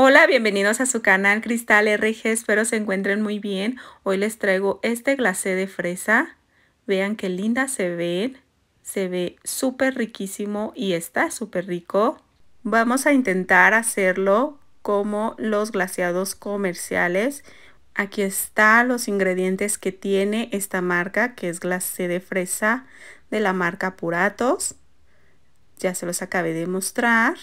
Hola, bienvenidos a su canal Cristal RG, espero se encuentren muy bien. Hoy les traigo este glacé de fresa. Vean qué linda se ve Se ve súper riquísimo y está súper rico. Vamos a intentar hacerlo como los glaseados comerciales. Aquí están los ingredientes que tiene esta marca, que es glacé de fresa de la marca Puratos. Ya se los acabé de mostrar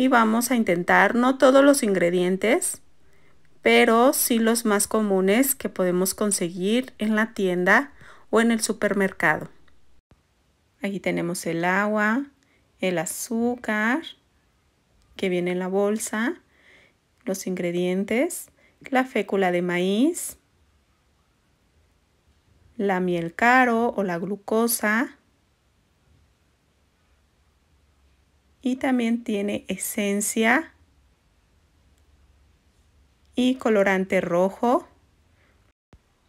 y vamos a intentar no todos los ingredientes, pero sí los más comunes que podemos conseguir en la tienda o en el supermercado. Aquí tenemos el agua, el azúcar que viene en la bolsa, los ingredientes, la fécula de maíz, la miel caro o la glucosa, y también tiene esencia y colorante rojo.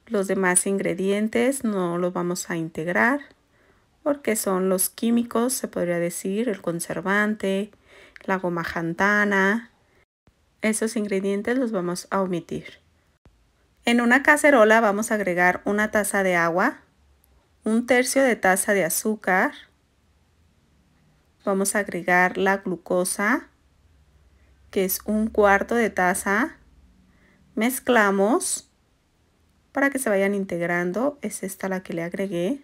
Los demás ingredientes no los vamos a integrar porque son los químicos, se podría decir, el conservante, la goma jantana. Esos ingredientes los vamos a omitir. En una cacerola vamos a agregar una taza de agua, un tercio de taza de azúcar, Vamos a agregar la glucosa, que es un cuarto de taza. Mezclamos para que se vayan integrando. Es esta la que le agregué.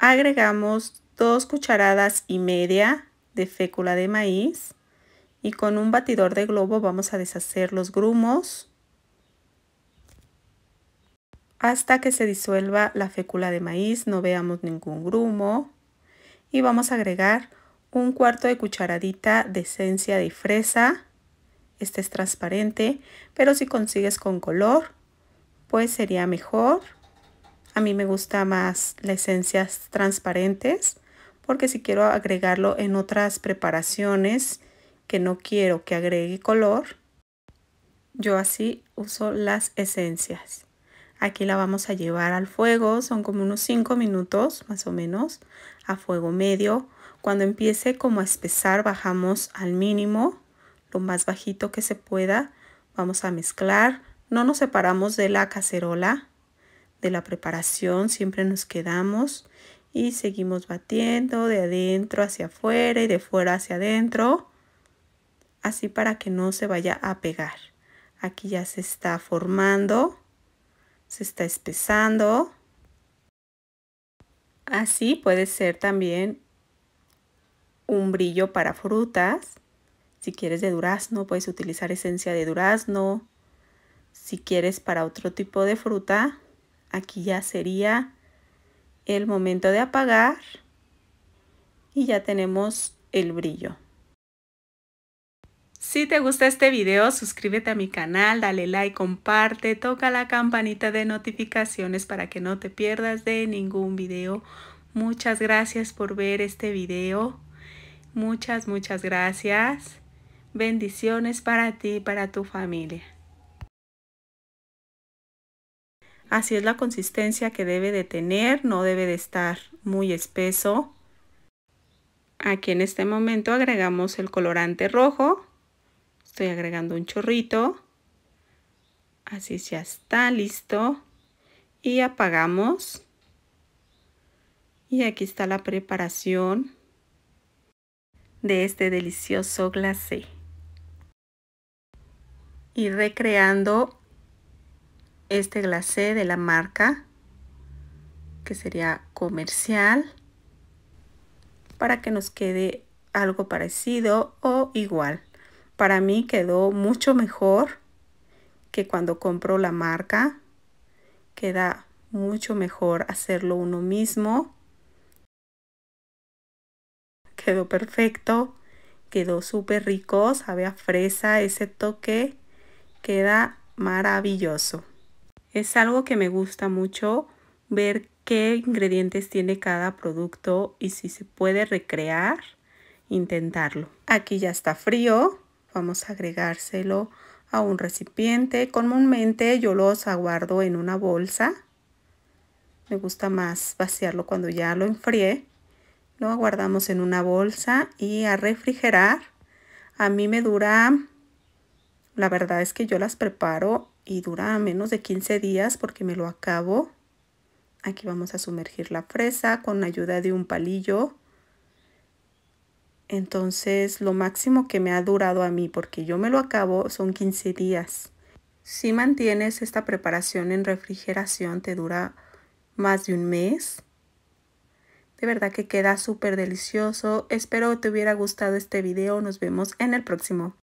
Agregamos dos cucharadas y media de fécula de maíz y con un batidor de globo vamos a deshacer los grumos hasta que se disuelva la fécula de maíz, no veamos ningún grumo. Y vamos a agregar un cuarto de cucharadita de esencia de fresa. Este es transparente, pero si consigues con color, pues sería mejor. A mí me gusta más las esencias transparentes, porque si quiero agregarlo en otras preparaciones que no quiero que agregue color, yo así uso las esencias. Aquí la vamos a llevar al fuego, son como unos 5 minutos más o menos, a fuego medio. Cuando empiece como a espesar bajamos al mínimo, lo más bajito que se pueda. Vamos a mezclar, no nos separamos de la cacerola, de la preparación, siempre nos quedamos y seguimos batiendo de adentro hacia afuera y de fuera hacia adentro, así para que no se vaya a pegar. Aquí ya se está formando se está espesando. Así puede ser también un brillo para frutas. Si quieres de durazno, puedes utilizar esencia de durazno. Si quieres para otro tipo de fruta, aquí ya sería el momento de apagar y ya tenemos el brillo. Si te gusta este video, suscríbete a mi canal, dale like, comparte, toca la campanita de notificaciones para que no te pierdas de ningún video. Muchas gracias por ver este video. Muchas, muchas gracias. Bendiciones para ti y para tu familia. Así es la consistencia que debe de tener, no debe de estar muy espeso. Aquí en este momento agregamos el colorante rojo Estoy agregando un chorrito. Así ya está listo. Y apagamos. Y aquí está la preparación de este delicioso glacé. Y recreando este glacé de la marca que sería comercial para que nos quede algo parecido o igual. Para mí quedó mucho mejor que cuando compro la marca. Queda mucho mejor hacerlo uno mismo. Quedó perfecto. Quedó súper rico. Sabe a fresa ese toque. Queda maravilloso. Es algo que me gusta mucho ver qué ingredientes tiene cada producto y si se puede recrear, intentarlo. Aquí ya está frío. Vamos a agregárselo a un recipiente. Comúnmente yo los aguardo en una bolsa. Me gusta más vaciarlo cuando ya lo enfrié. Lo aguardamos en una bolsa y a refrigerar. A mí me dura, la verdad es que yo las preparo y dura menos de 15 días porque me lo acabo. Aquí vamos a sumergir la fresa con ayuda de un palillo entonces, lo máximo que me ha durado a mí, porque yo me lo acabo, son 15 días. Si mantienes esta preparación en refrigeración, te dura más de un mes. De verdad que queda súper delicioso. Espero te hubiera gustado este video. Nos vemos en el próximo.